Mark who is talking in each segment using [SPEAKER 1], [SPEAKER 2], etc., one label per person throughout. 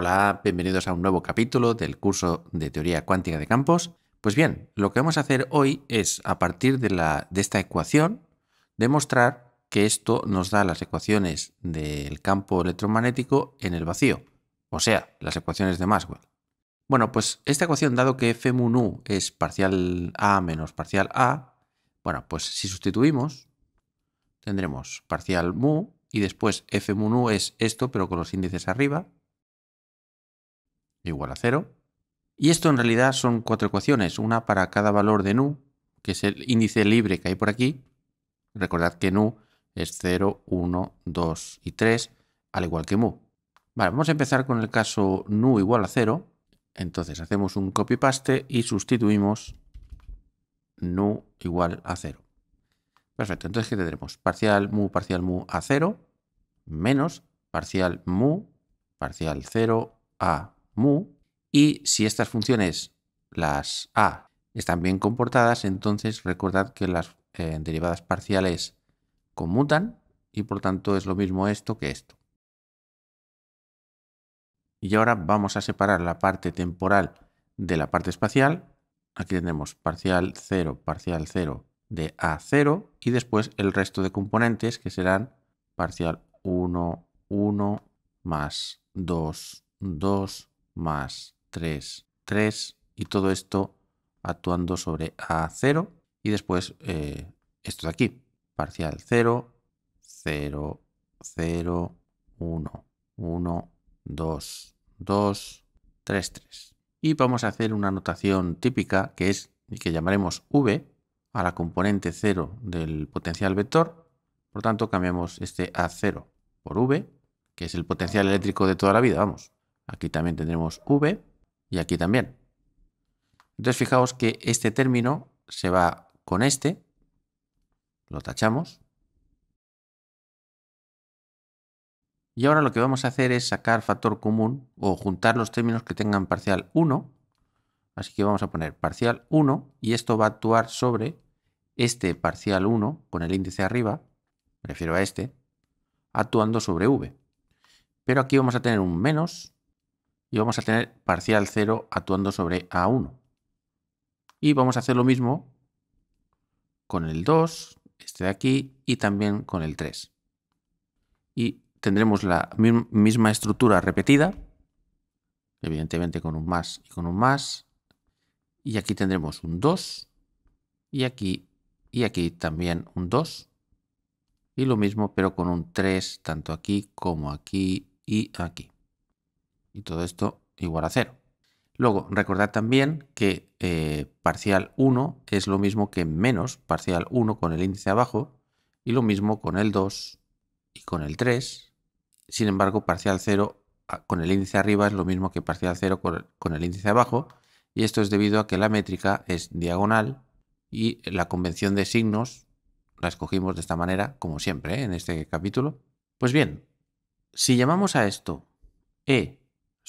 [SPEAKER 1] Hola, bienvenidos a un nuevo capítulo del curso de teoría cuántica de campos. Pues bien, lo que vamos a hacer hoy es, a partir de, esta ecuación, demostrar que esto nos da las ecuaciones del campo electromagnético en el vacío, o sea, las ecuaciones de Maxwell. Bueno, pues esta ecuación, dado que F mu nu es parcial A menos parcial A, bueno, pues si sustituimos, tendremos parcial mu y después F mu nu es esto, pero con los índices arriba, igual a 0. Y esto en realidad son cuatro ecuaciones, una para cada valor de nu, que es el índice libre que hay por aquí. Recordad que nu es 0, 1, 2 y 3, al igual que mu. Vale, vamos a empezar con el caso nu igual a 0. Entonces hacemos un copy-paste y sustituimos nu igual a 0. Perfecto, entonces ¿qué tendremos? Parcial mu parcial mu a 0 menos parcial mu parcial 0 a mu, y si estas funciones, las a, están bien comportadas, entonces recordad que las eh, derivadas parciales conmutan y por tanto es lo mismo esto que esto. Y ahora vamos a separar la parte temporal de la parte espacial. Aquí tenemos parcial 0, parcial 0 de A0 y después el resto de componentes que serán parcial 1, 1 más 2, 2 más 3, 3 y todo esto actuando sobre A0 y después eh, esto de aquí, parcial 0, 0, 0, 1, 1, 2, 2, 3, 3. Y vamos a hacer una notación típica que es y que llamaremos V a la componente 0 del potencial vector. Por lo tanto, cambiamos este A0 por V, que es el potencial eléctrico de toda la vida, vamos. Aquí también tendremos V y aquí también. Entonces fijaos que este término se va con este, lo tachamos. Y ahora lo que vamos a hacer es sacar factor común o juntar los términos que tengan parcial 1. Así que vamos a poner parcial 1 y esto va a actuar sobre este parcial 1 con el índice arriba, me refiero a este, actuando sobre v. Pero aquí vamos a tener un menos y vamos a tener parcial 0 actuando sobre A1. Y vamos a hacer lo mismo con el 2, este de aquí, y también con el 3. Y tendremos la misma estructura repetida, evidentemente con un más y con un más. Y aquí tendremos un 2, y aquí, y aquí también un 2. Y lo mismo, pero con un 3, tanto aquí como aquí y aquí y todo esto igual a 0. Luego, recordad también que eh, parcial 1 es lo mismo que menos parcial 1 con el índice abajo y lo mismo con el 2 y con el 3. Sin embargo, parcial 0 ah, con el índice arriba es lo mismo que parcial 0 con el índice abajo y esto es debido a que la métrica es diagonal y la convención de signos la escogimos de esta manera, como siempre ¿eh? en este capítulo. Pues bien, si llamamos a esto E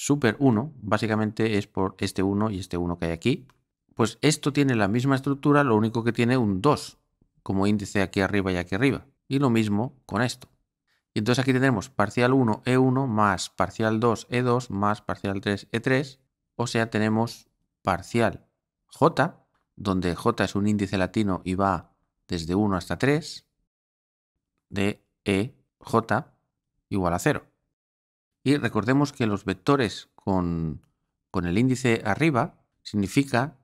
[SPEAKER 1] super 1, básicamente es por este 1 y este 1 que hay aquí. Pues esto tiene la misma estructura, lo único que tiene un 2 como índice aquí arriba y aquí arriba. Y lo mismo con esto. Y entonces aquí tenemos parcial 1 E1 más parcial 2 E2 más parcial 3 E3. O sea, tenemos parcial J, donde J es un índice latino y va desde 1 hasta 3, de EJ igual a 0. Y recordemos que los vectores con, el índice arriba significa,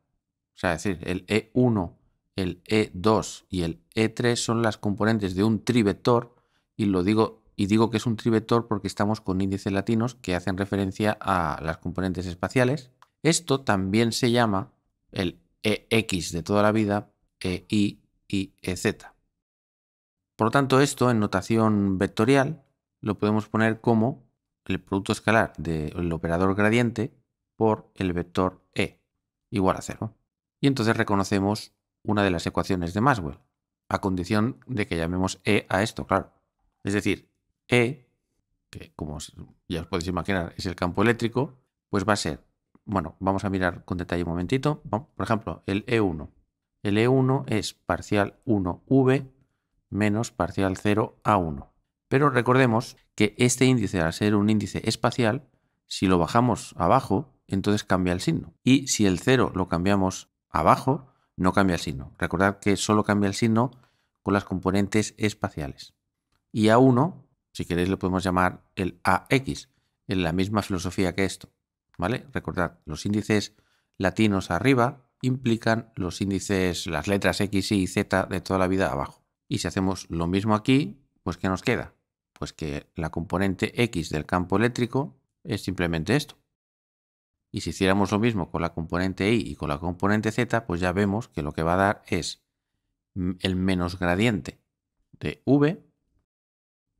[SPEAKER 1] o sea, decir, el E1, el E2 y el E3 son las componentes de un trivector y lo digo y digo que es un trivector porque estamos con índices latinos que hacen referencia a las componentes espaciales. Esto también se llama el EX de toda la vida, EI y EZ. Por lo tanto, esto en notación vectorial lo podemos poner como el producto escalar del operador gradiente por el vector E igual a cero. Y entonces reconocemos una de las ecuaciones de Maxwell, a condición de que llamemos E a esto, claro. Es decir, E, que como ya os podéis imaginar es el campo eléctrico, pues va a ser, bueno, vamos a mirar con detalle un momentito, por ejemplo, el E1. El E1 es parcial 1V menos parcial 0 A1. Pero recordemos que este índice, al ser un índice espacial, si lo bajamos abajo, entonces cambia el signo. Y si el 0 lo cambiamos abajo, no cambia el signo. Recordad que solo cambia el signo con las componentes espaciales. Y A1, si queréis, lo podemos llamar el AX, en la misma filosofía que esto. ¿Vale? Recordad, los índices latinos arriba implican los índices, las letras X, y Z de toda la vida abajo. Y si hacemos lo mismo aquí, pues ¿qué nos queda? Pues que la componente X del campo eléctrico es simplemente esto. Y si hiciéramos lo mismo con la componente Y y con la componente Z, pues ya vemos que lo que va a dar es el menos gradiente de V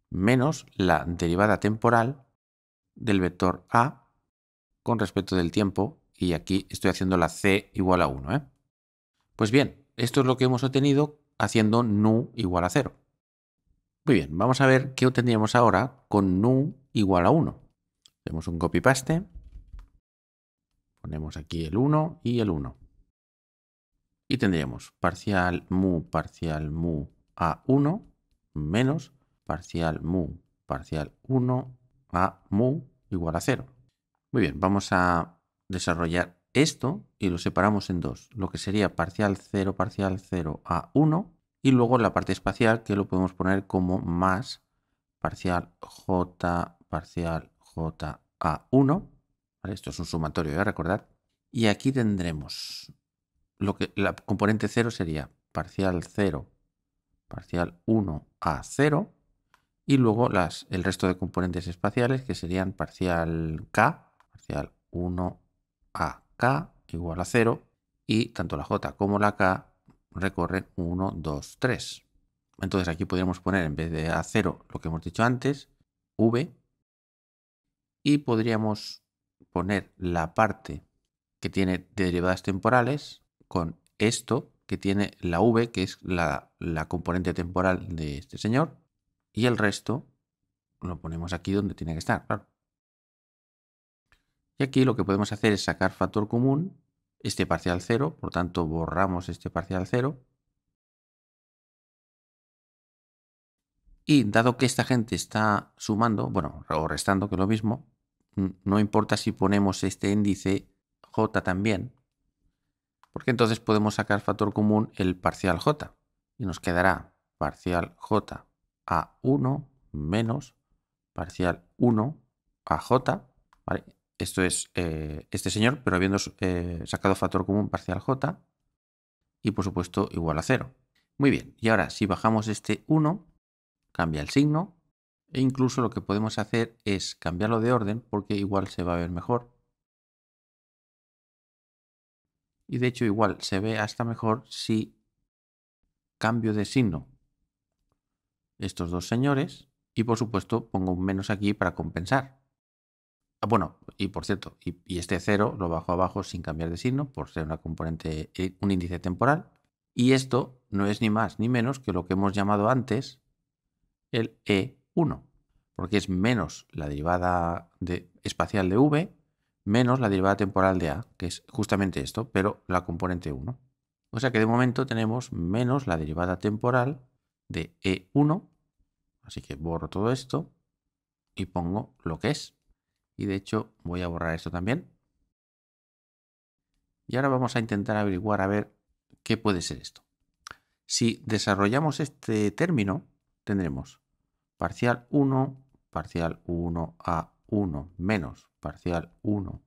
[SPEAKER 1] menos la derivada temporal del vector A con respecto del tiempo. Y aquí estoy haciendo la C igual a 1. ¿eh? Pues bien, esto es lo que hemos obtenido haciendo nu igual a 0. Muy bien, vamos a ver qué obtendríamos ahora con nu igual a 1. Hacemos un copy-paste. Ponemos aquí el 1 y el 1. Y tendríamos parcial mu parcial mu a 1 menos parcial mu parcial 1 a mu igual a 0. Muy bien, vamos a desarrollar esto y lo separamos en dos. Lo que sería parcial 0 parcial 0 a 1 y luego la parte espacial que lo podemos poner como más parcial j parcial j a 1. Esto es un sumatorio, ya ¿eh? recordar. Y aquí tendremos lo que la componente 0 sería parcial 0 parcial 1 a 0 y luego las, el resto de componentes espaciales que serían parcial k, parcial 1 a k igual a 0 y tanto la j como la k recorren 1, 2, 3. Entonces aquí podríamos poner en vez de A0 lo que hemos dicho antes, V, y podríamos poner la parte que tiene derivadas temporales con esto que tiene la V, que es la, componente temporal de este señor, y el resto lo ponemos aquí donde tiene que estar, Y aquí lo que podemos hacer es sacar factor común este parcial 0, por tanto borramos este parcial 0. Y dado que esta gente está sumando, bueno, o restando, que es lo mismo, no importa si ponemos este índice j también, porque entonces podemos sacar factor común el parcial j, y nos quedará parcial j a 1 menos parcial 1 a j, ¿vale? esto es eh, este señor, pero habiendo eh, sacado factor común parcial j y por supuesto igual a 0. Muy bien, y ahora si bajamos este 1, cambia el signo e incluso lo que podemos hacer es cambiarlo de orden porque igual se va a ver mejor. Y de hecho igual se ve hasta mejor si cambio de signo estos dos señores y por supuesto pongo un menos aquí para compensar. Ah, bueno, y por cierto, y, este 0 lo bajo abajo sin cambiar de signo por ser una componente, eh, un índice temporal. Y esto no es ni más ni menos que lo que hemos llamado antes el E1, porque es menos la derivada espacial de V menos la derivada temporal de A, que es justamente esto, pero la componente 1. O sea que de momento tenemos menos la derivada temporal de E1, así que borro todo esto y pongo lo que es, y de hecho voy a borrar esto también. Y ahora vamos a intentar averiguar a ver qué puede ser esto. Si desarrollamos este término, tendremos parcial 1, parcial 1 a 1 menos parcial 1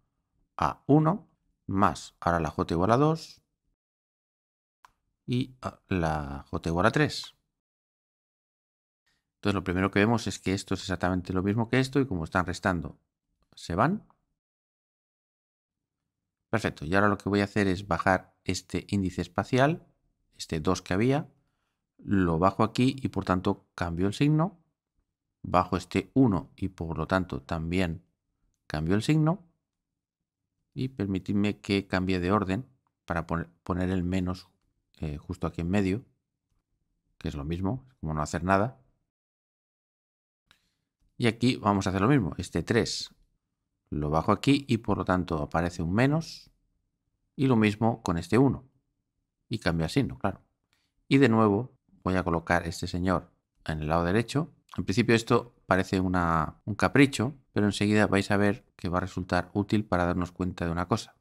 [SPEAKER 1] a 1 más ahora la j igual a 2 y la j igual a 3. Entonces lo primero que vemos es que esto es exactamente lo mismo que esto y como están restando se van. Perfecto, y ahora lo que voy a hacer es bajar este índice espacial, este 2 que había, lo bajo aquí y por tanto cambio el signo, bajo este 1 y por lo tanto también cambio el signo, y permitidme que cambie de orden para poner, el menos eh, justo aquí en medio, que es lo mismo, como no hacer nada. Y aquí vamos a hacer lo mismo, este 3 lo bajo aquí y por lo tanto aparece un menos y lo mismo con este 1 y cambia el signo, claro. Y de nuevo voy a colocar este señor en el lado derecho. En principio esto parece un capricho, pero enseguida vais a ver que va a resultar útil para darnos cuenta de una cosa.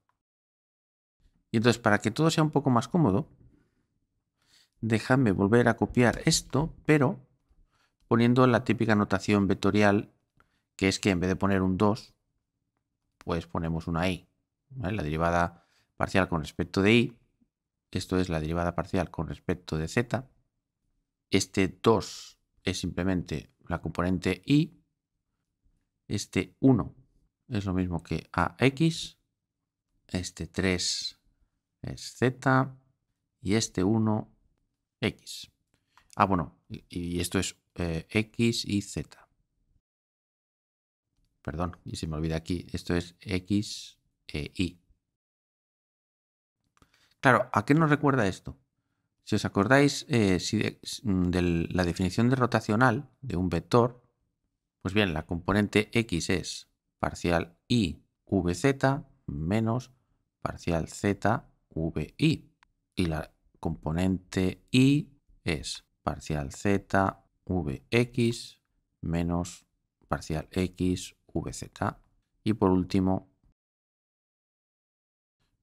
[SPEAKER 1] Y entonces para que todo sea un poco más cómodo, déjame volver a copiar esto, pero poniendo la típica notación vectorial, que es que en vez de poner un 2, pues ponemos una i. La derivada parcial con respecto de i, esto es la derivada parcial con respecto de z. Este 2 es simplemente la componente i. Este 1 es lo mismo que ax. Este 3 es z. Y este 1, x. Ah, bueno, y esto es eh, x y z perdón, y se me olvida aquí, esto es x, e, eh, y. Claro, ¿a qué nos recuerda esto? Si os acordáis eh, de, mm, la definición de rotacional de un vector, pues bien, la componente x es parcial i vz menos parcial z vi. Y la componente i es parcial z vx menos parcial x VZ. Y por último,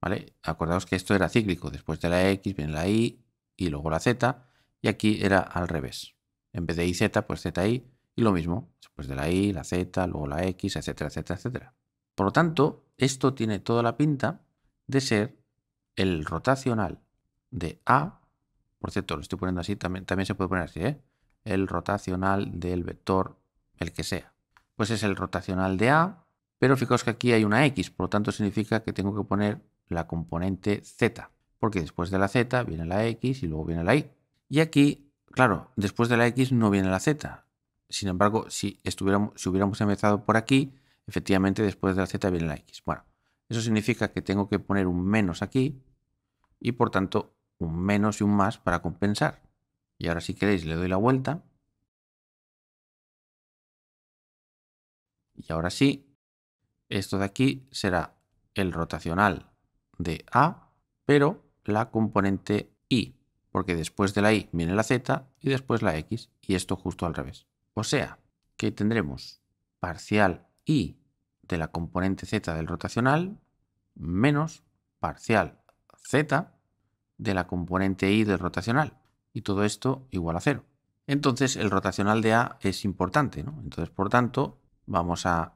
[SPEAKER 1] ¿vale? Acordaos que esto era cíclico, después de la X viene la Y y luego la Z, y aquí era al revés. En vez de Z, pues ZI, y lo mismo, después de la Y, la Z, luego la X, etcétera, etcétera, etcétera. Por lo tanto, esto tiene toda la pinta de ser el rotacional de A, por cierto, lo estoy poniendo así, también, también se puede poner así, ¿eh? el rotacional del vector, el que sea, pues es el rotacional de A, pero fijaos que aquí hay una X, por lo tanto significa que tengo que poner la componente Z, porque después de la Z viene la X y luego viene la Y. Y aquí, claro, después de la X no viene la Z. Sin embargo, si, estuviéramos, hubiéramos empezado por aquí, efectivamente después de la Z viene la X. Bueno, eso significa que tengo que poner un menos aquí y por tanto un menos y un más para compensar. Y ahora si queréis le doy la vuelta Y ahora sí, esto de aquí será el rotacional de A, pero la componente I, porque después de la I viene la Z y después la X, y esto justo al revés. O sea, que tendremos parcial I de la componente Z del rotacional menos parcial Z de la componente I del rotacional, y todo esto igual a cero. Entonces el rotacional de A es importante, ¿no? Entonces, por tanto, vamos a,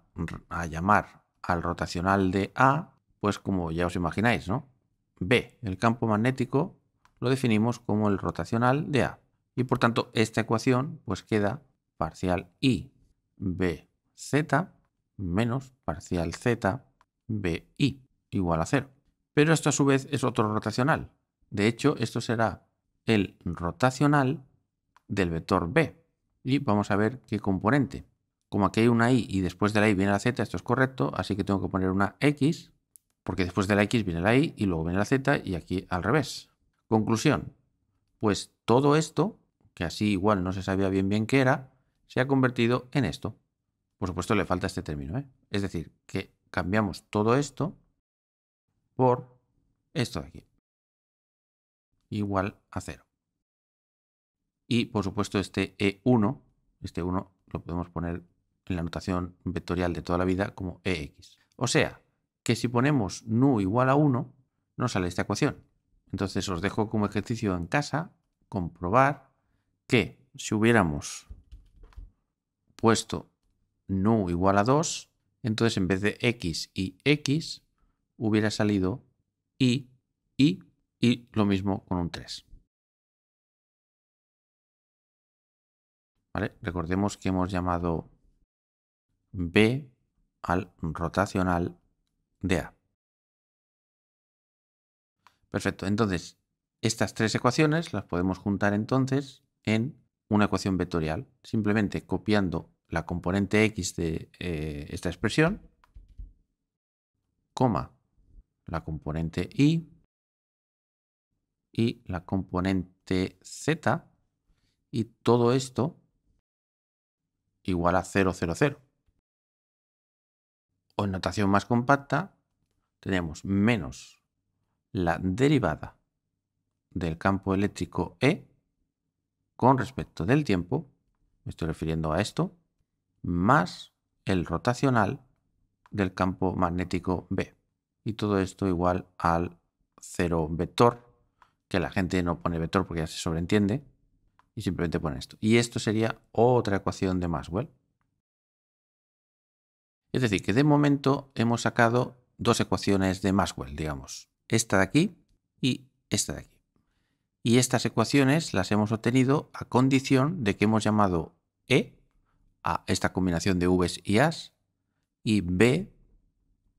[SPEAKER 1] llamar al rotacional de A, pues como ya os imagináis, ¿no? B, el campo magnético, lo definimos como el rotacional de A. Y por tanto, esta ecuación pues queda parcial I z menos parcial Z BI igual a cero. Pero esto a su vez es otro rotacional. De hecho, esto será el rotacional del vector B. Y vamos a ver qué componente como aquí hay una i y después de la i viene la z, esto es correcto, así que tengo que poner una x, porque después de la x viene la y y luego viene la z y aquí al revés. Conclusión, pues todo esto, que así igual no se sabía bien bien qué era, se ha convertido en esto. Por supuesto le falta este término, ¿eh? es decir, que cambiamos todo esto por esto de aquí, igual a 0. Y por supuesto este E1, este 1 lo podemos poner en la notación vectorial de toda la vida como EX. O sea, que si ponemos nu igual a 1, no sale esta ecuación. Entonces os dejo como ejercicio en casa comprobar que si hubiéramos puesto nu igual a 2, entonces en vez de x y x hubiera salido y, y, y lo mismo con un 3. Recordemos que hemos llamado B al rotacional de A. Perfecto, entonces estas tres ecuaciones las podemos juntar entonces en una ecuación vectorial, simplemente copiando la componente x de eh, esta expresión, coma la componente y y la componente z y todo esto igual a 0, 0, 0 o en notación más compacta, tenemos menos la derivada del campo eléctrico E con respecto del tiempo, me estoy refiriendo a esto, más el rotacional del campo magnético B. Y todo esto igual al cero vector, que la gente no pone vector porque ya se sobreentiende, y simplemente pone esto. Y esto sería otra ecuación de Maxwell. Es decir, que de momento hemos sacado dos ecuaciones de Maxwell, digamos. Esta de aquí y esta de aquí. Y estas ecuaciones las hemos obtenido a condición de que hemos llamado E a esta combinación de V y A's y B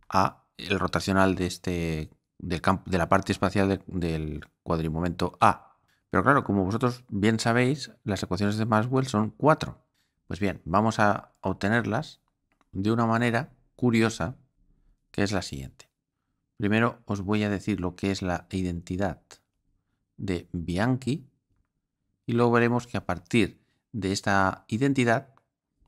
[SPEAKER 1] a el rotacional de, este, del campo, de la parte espacial del cuadrimomento A. Pero claro, como vosotros bien sabéis, las ecuaciones de Maxwell son cuatro. Pues bien, vamos a obtenerlas de una manera curiosa que es la siguiente. Primero os voy a decir lo que es la identidad de Bianchi y luego veremos que a partir de esta identidad,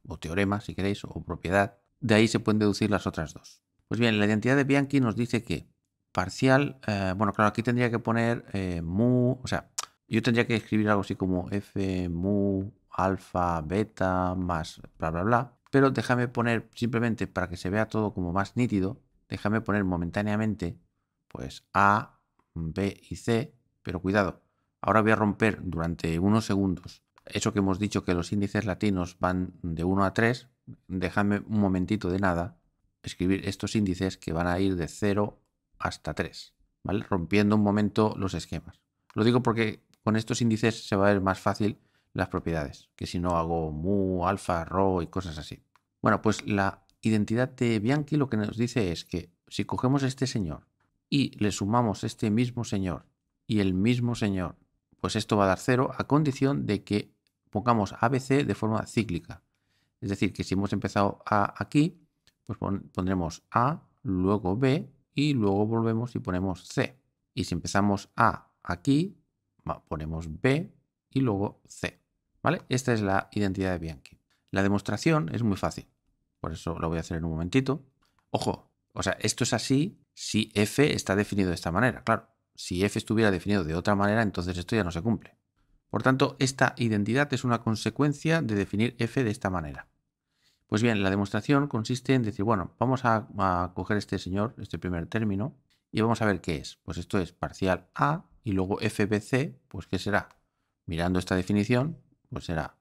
[SPEAKER 1] o teorema si queréis, o propiedad, de ahí se pueden deducir las otras dos. Pues bien, la identidad de Bianchi nos dice que parcial, eh, bueno, claro, aquí tendría que poner eh, mu, o sea, yo tendría que escribir algo así como f mu alfa beta más bla bla bla pero déjame poner simplemente para que se vea todo como más nítido, déjame poner momentáneamente pues A, B y C, pero cuidado, ahora voy a romper durante unos segundos eso que hemos dicho que los índices latinos van de 1 a 3, déjame un momentito de nada escribir estos índices que van a ir de 0 hasta 3, ¿vale? Rompiendo un momento los esquemas. Lo digo porque con estos índices se va a ver más fácil las propiedades, que si no hago mu, alfa, ro y cosas así. Bueno, pues la identidad de Bianchi lo que nos dice es que si cogemos este señor y le sumamos este mismo señor y el mismo señor, pues esto va a dar cero a condición de que pongamos ABC de forma cíclica. Es decir, que si hemos empezado A aquí, pues pondremos A, luego B y luego volvemos y ponemos C. Y si empezamos A aquí, ponemos B y luego C. ¿Vale? Esta es la identidad de Bianchi. La demostración es muy fácil. Por eso lo voy a hacer en un momentito. Ojo, o sea, esto es así si f está definido de esta manera. Claro, si f estuviera definido de otra manera, entonces esto ya no se cumple. Por tanto, esta identidad es una consecuencia de definir f de esta manera. Pues bien, la demostración consiste en decir, bueno, vamos a, coger este señor, este primer término, y vamos a ver qué es. Pues esto es parcial a y luego fbc, pues ¿qué será? Mirando esta definición, pues será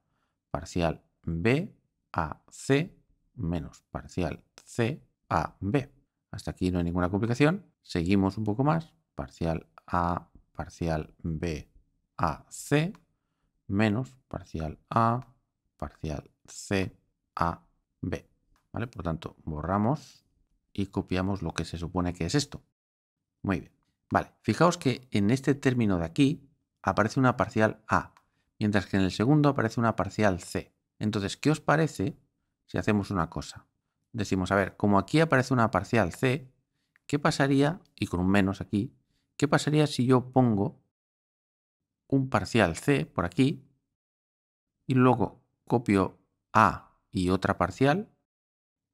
[SPEAKER 1] parcial B a C menos parcial C a B. Hasta aquí no hay ninguna complicación. Seguimos un poco más. Parcial A, parcial B a C menos parcial A, parcial C a B. ¿Vale? Por tanto, borramos y copiamos lo que se supone que es esto. Muy bien. Vale, fijaos que en este término de aquí aparece una parcial A, mientras que en el segundo aparece una parcial C. Entonces, ¿qué os parece si hacemos una cosa? Decimos, a ver, como aquí aparece una parcial c, ¿qué pasaría, y con un menos aquí, qué pasaría si yo pongo un parcial c por aquí y luego copio a y otra parcial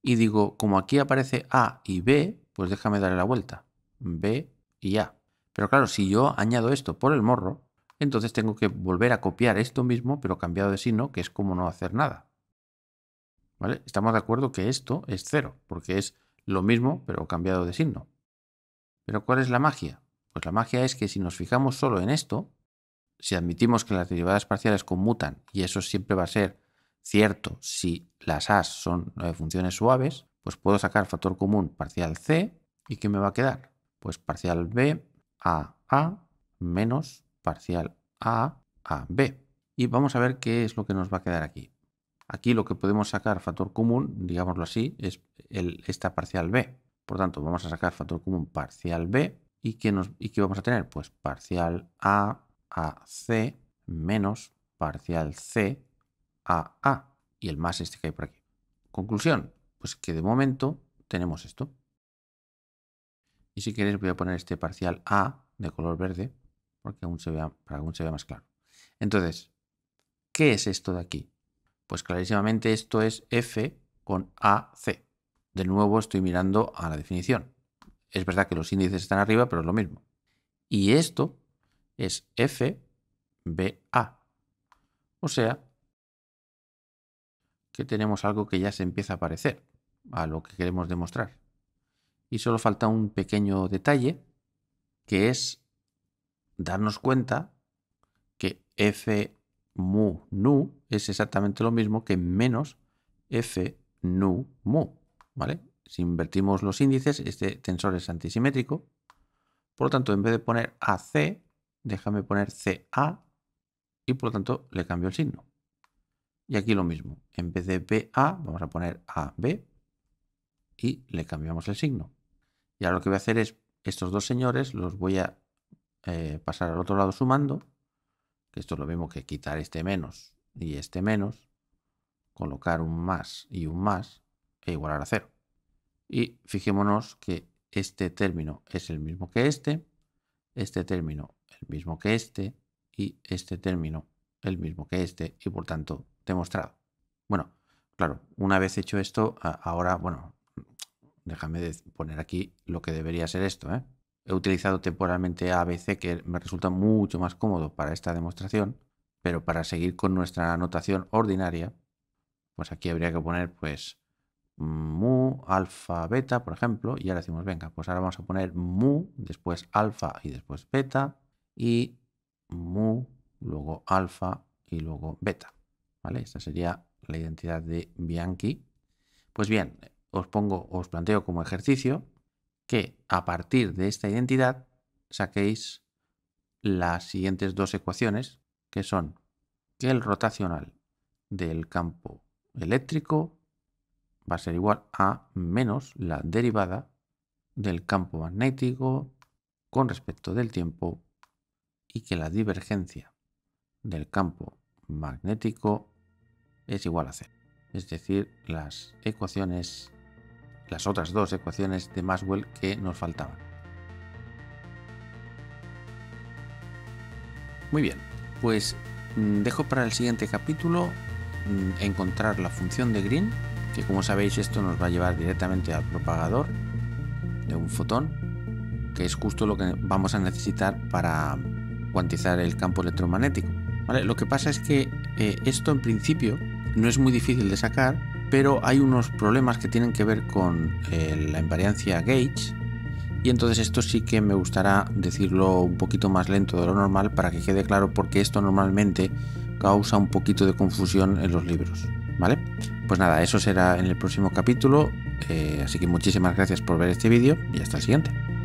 [SPEAKER 1] y digo, como aquí aparece a y b, pues déjame darle la vuelta, b y a. Pero claro, si yo añado esto por el morro, entonces tengo que volver a copiar esto mismo, pero cambiado de signo, que es como no hacer nada. ¿Vale? Estamos de acuerdo que esto es cero, porque es lo mismo, pero cambiado de signo. Pero ¿cuál es la magia? Pues la magia es que si nos fijamos solo en esto, si admitimos que las derivadas parciales conmutan, y eso siempre va a ser cierto si las as son eh, funciones suaves, pues puedo sacar factor común parcial c, ¿y qué me va a quedar? Pues parcial b a a menos parcial A a B. Y vamos a ver qué es lo que nos va a quedar aquí. Aquí lo que podemos sacar factor común, digámoslo así, es esta parcial B. Por tanto, vamos a sacar factor común parcial B. ¿Y qué, nos, ¿Y qué vamos a tener? Pues parcial A a C menos parcial C a A. Y el más este que hay por aquí. Conclusión, pues que de momento tenemos esto. Y si queréis voy a poner este parcial A de color verde porque aún se vea, para que aún se vea más claro. Entonces, ¿qué es esto de aquí? Pues clarísimamente esto es F con AC. De nuevo estoy mirando a la definición. Es verdad que los índices están arriba, pero es lo mismo. Y esto es FBA. O sea, que tenemos algo que ya se empieza a parecer a lo que queremos demostrar. Y solo falta un pequeño detalle, que es darnos cuenta que f mu nu es exactamente lo mismo que menos f nu mu, ¿vale? Si invertimos los índices, este tensor es antisimétrico. Por lo tanto, en vez de poner AC, déjame poner CA y por lo tanto le cambio el signo. Y aquí lo mismo. En vez de BA, vamos a poner AB y le cambiamos el signo. Y ahora lo que voy a hacer es, estos dos señores los voy a eh, pasar al otro lado sumando, que esto es lo mismo que quitar este menos y este menos, colocar un más y un más e igualar a cero. Y fijémonos que este término es el mismo que este, este término el mismo que este y este término el mismo que este y por tanto demostrado. Bueno, claro, una vez hecho esto, ahora, bueno, déjame poner aquí lo que debería ser esto, ¿eh? He utilizado temporalmente ABC, que me resulta mucho más cómodo para esta demostración, pero para seguir con nuestra notación ordinaria, pues aquí habría que poner pues mu, alfa, beta, por ejemplo, y ahora decimos, venga, pues ahora vamos a poner mu, después alfa y después beta, y mu, luego alfa y luego beta, ¿vale? Esta sería la identidad de Bianchi. Pues bien, os pongo, os planteo como ejercicio que a partir de esta identidad saquéis las siguientes dos ecuaciones, que son que el rotacional del campo eléctrico va a ser igual a menos la derivada del campo magnético con respecto del tiempo y que la divergencia del campo magnético es igual a cero. Es decir, las ecuaciones las otras dos ecuaciones de Maxwell que nos faltaban. Muy bien, pues mm, dejo para el siguiente capítulo mm, encontrar la función de Green, que como sabéis esto nos va a llevar directamente al propagador de un fotón, que es justo lo que vamos a necesitar para cuantizar el campo electromagnético. Lo que pasa es que eh, esto en principio no es muy difícil de sacar pero hay unos problemas que tienen que ver con eh, la invariancia gauge y entonces esto sí que me gustará decirlo un poquito más lento de lo normal para que quede claro porque esto normalmente causa un poquito de confusión en los libros, ¿vale? Pues nada, eso será en el próximo capítulo, eh, así que muchísimas gracias por ver este vídeo y hasta el siguiente.